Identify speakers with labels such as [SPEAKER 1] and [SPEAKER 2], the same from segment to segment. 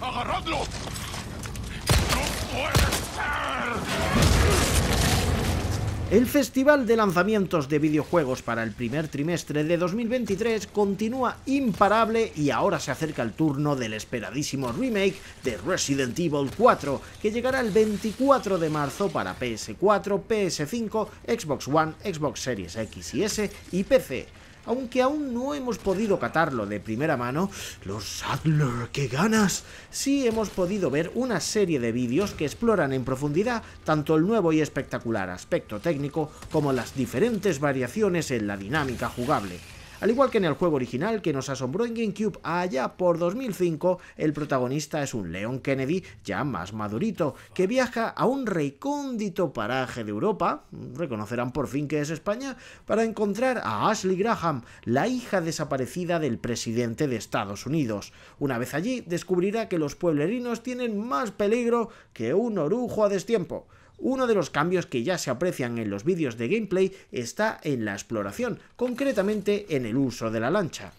[SPEAKER 1] ¡Agarradlo! ¡No puede El Festival de Lanzamientos de Videojuegos para el primer trimestre de 2023 continúa imparable y ahora se acerca el turno del esperadísimo remake de Resident Evil 4, que llegará el 24 de marzo para PS4, PS5, Xbox One, Xbox Series X y S y PC. Aunque aún no hemos podido catarlo de primera mano, los Adler, que ganas, sí hemos podido ver una serie de vídeos que exploran en profundidad tanto el nuevo y espectacular aspecto técnico como las diferentes variaciones en la dinámica jugable. Al igual que en el juego original que nos asombró en GameCube allá por 2005, el protagonista es un Leon Kennedy ya más madurito, que viaja a un recóndito paraje de Europa, reconocerán por fin que es España, para encontrar a Ashley Graham, la hija desaparecida del presidente de Estados Unidos. Una vez allí, descubrirá que los pueblerinos tienen más peligro que un orujo a destiempo. Uno de los cambios que ya se aprecian en los vídeos de gameplay está en la exploración, concretamente en el uso de la lancha.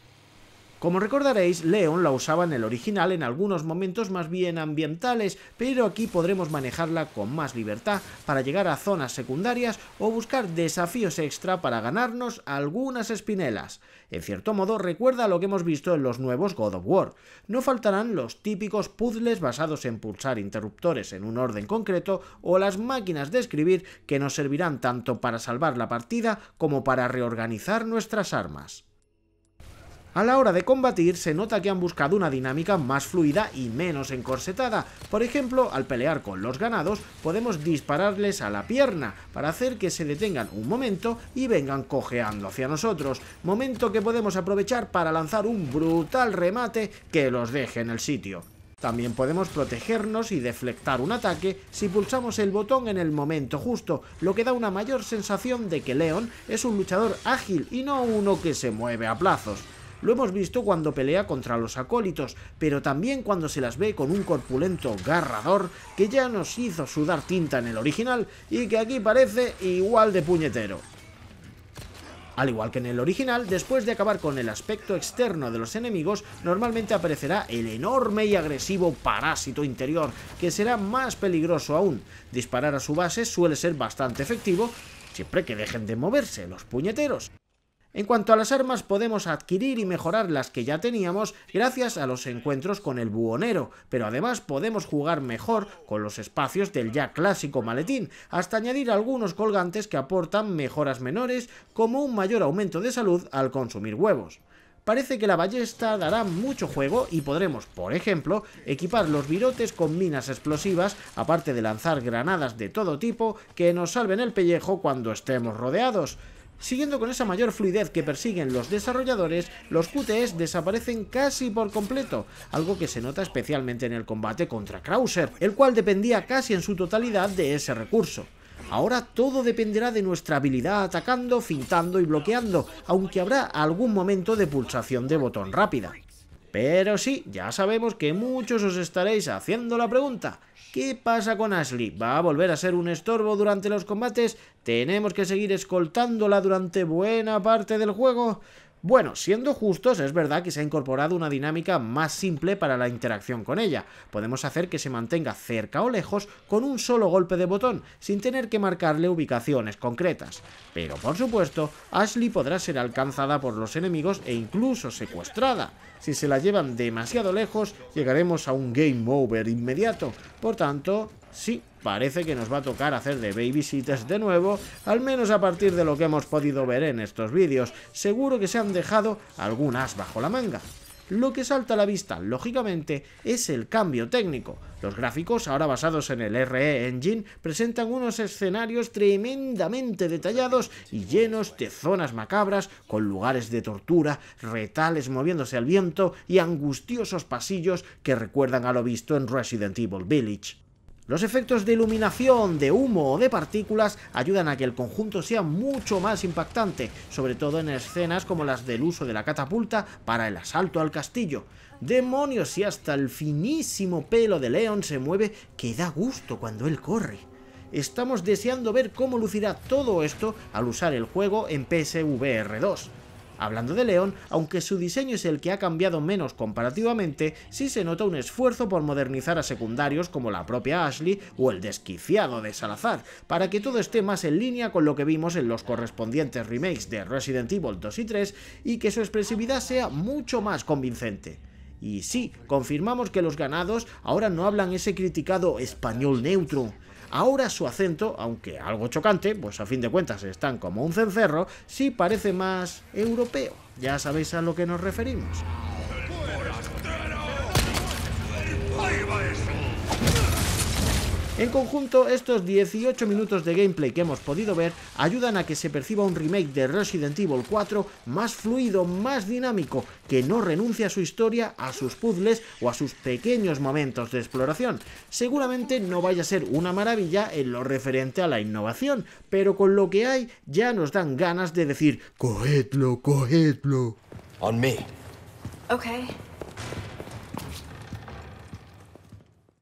[SPEAKER 1] Como recordaréis, Leon la usaba en el original en algunos momentos más bien ambientales, pero aquí podremos manejarla con más libertad para llegar a zonas secundarias o buscar desafíos extra para ganarnos algunas espinelas. En cierto modo recuerda lo que hemos visto en los nuevos God of War. No faltarán los típicos puzzles basados en pulsar interruptores en un orden concreto o las máquinas de escribir que nos servirán tanto para salvar la partida como para reorganizar nuestras armas. A la hora de combatir se nota que han buscado una dinámica más fluida y menos encorsetada. Por ejemplo, al pelear con los ganados podemos dispararles a la pierna para hacer que se detengan un momento y vengan cojeando hacia nosotros, momento que podemos aprovechar para lanzar un brutal remate que los deje en el sitio. También podemos protegernos y deflectar un ataque si pulsamos el botón en el momento justo, lo que da una mayor sensación de que Leon es un luchador ágil y no uno que se mueve a plazos. Lo hemos visto cuando pelea contra los acólitos, pero también cuando se las ve con un corpulento garrador que ya nos hizo sudar tinta en el original y que aquí parece igual de puñetero. Al igual que en el original, después de acabar con el aspecto externo de los enemigos, normalmente aparecerá el enorme y agresivo parásito interior, que será más peligroso aún. Disparar a su base suele ser bastante efectivo, siempre que dejen de moverse los puñeteros. En cuanto a las armas, podemos adquirir y mejorar las que ya teníamos gracias a los encuentros con el buhonero, pero además podemos jugar mejor con los espacios del ya clásico maletín, hasta añadir algunos colgantes que aportan mejoras menores como un mayor aumento de salud al consumir huevos. Parece que la ballesta dará mucho juego y podremos, por ejemplo, equipar los virotes con minas explosivas, aparte de lanzar granadas de todo tipo que nos salven el pellejo cuando estemos rodeados. Siguiendo con esa mayor fluidez que persiguen los desarrolladores, los QTEs desaparecen casi por completo, algo que se nota especialmente en el combate contra Krauser, el cual dependía casi en su totalidad de ese recurso. Ahora todo dependerá de nuestra habilidad atacando, fintando y bloqueando, aunque habrá algún momento de pulsación de botón rápida. Pero sí, ya sabemos que muchos os estaréis haciendo la pregunta. ¿Qué pasa con Ashley? ¿Va a volver a ser un estorbo durante los combates? ¿Tenemos que seguir escoltándola durante buena parte del juego? Bueno, siendo justos, es verdad que se ha incorporado una dinámica más simple para la interacción con ella. Podemos hacer que se mantenga cerca o lejos con un solo golpe de botón, sin tener que marcarle ubicaciones concretas. Pero por supuesto, Ashley podrá ser alcanzada por los enemigos e incluso secuestrada. Si se la llevan demasiado lejos, llegaremos a un game over inmediato. Por tanto, sí, parece que nos va a tocar hacer de babysitters de nuevo, al menos a partir de lo que hemos podido ver en estos vídeos. Seguro que se han dejado algunas bajo la manga. Lo que salta a la vista, lógicamente, es el cambio técnico. Los gráficos, ahora basados en el RE Engine, presentan unos escenarios tremendamente detallados y llenos de zonas macabras, con lugares de tortura, retales moviéndose al viento y angustiosos pasillos que recuerdan a lo visto en Resident Evil Village. Los efectos de iluminación, de humo o de partículas ayudan a que el conjunto sea mucho más impactante, sobre todo en escenas como las del uso de la catapulta para el asalto al castillo. Demonios y hasta el finísimo pelo de Leon se mueve que da gusto cuando él corre. Estamos deseando ver cómo lucirá todo esto al usar el juego en PSVR 2. Hablando de León, aunque su diseño es el que ha cambiado menos comparativamente, sí se nota un esfuerzo por modernizar a secundarios como la propia Ashley o el desquiciado de Salazar, para que todo esté más en línea con lo que vimos en los correspondientes remakes de Resident Evil 2 y 3 y que su expresividad sea mucho más convincente. Y sí, confirmamos que los ganados ahora no hablan ese criticado español neutro, Ahora su acento, aunque algo chocante, pues a fin de cuentas están como un cencerro, sí parece más europeo. Ya sabéis a lo que nos referimos. En conjunto, estos 18 minutos de gameplay que hemos podido ver ayudan a que se perciba un remake de Resident Evil 4 más fluido, más dinámico, que no renuncia a su historia, a sus puzzles o a sus pequeños momentos de exploración. Seguramente no vaya a ser una maravilla en lo referente a la innovación, pero con lo que hay ya nos dan ganas de decir, cogedlo, cogedlo. On me. Ok.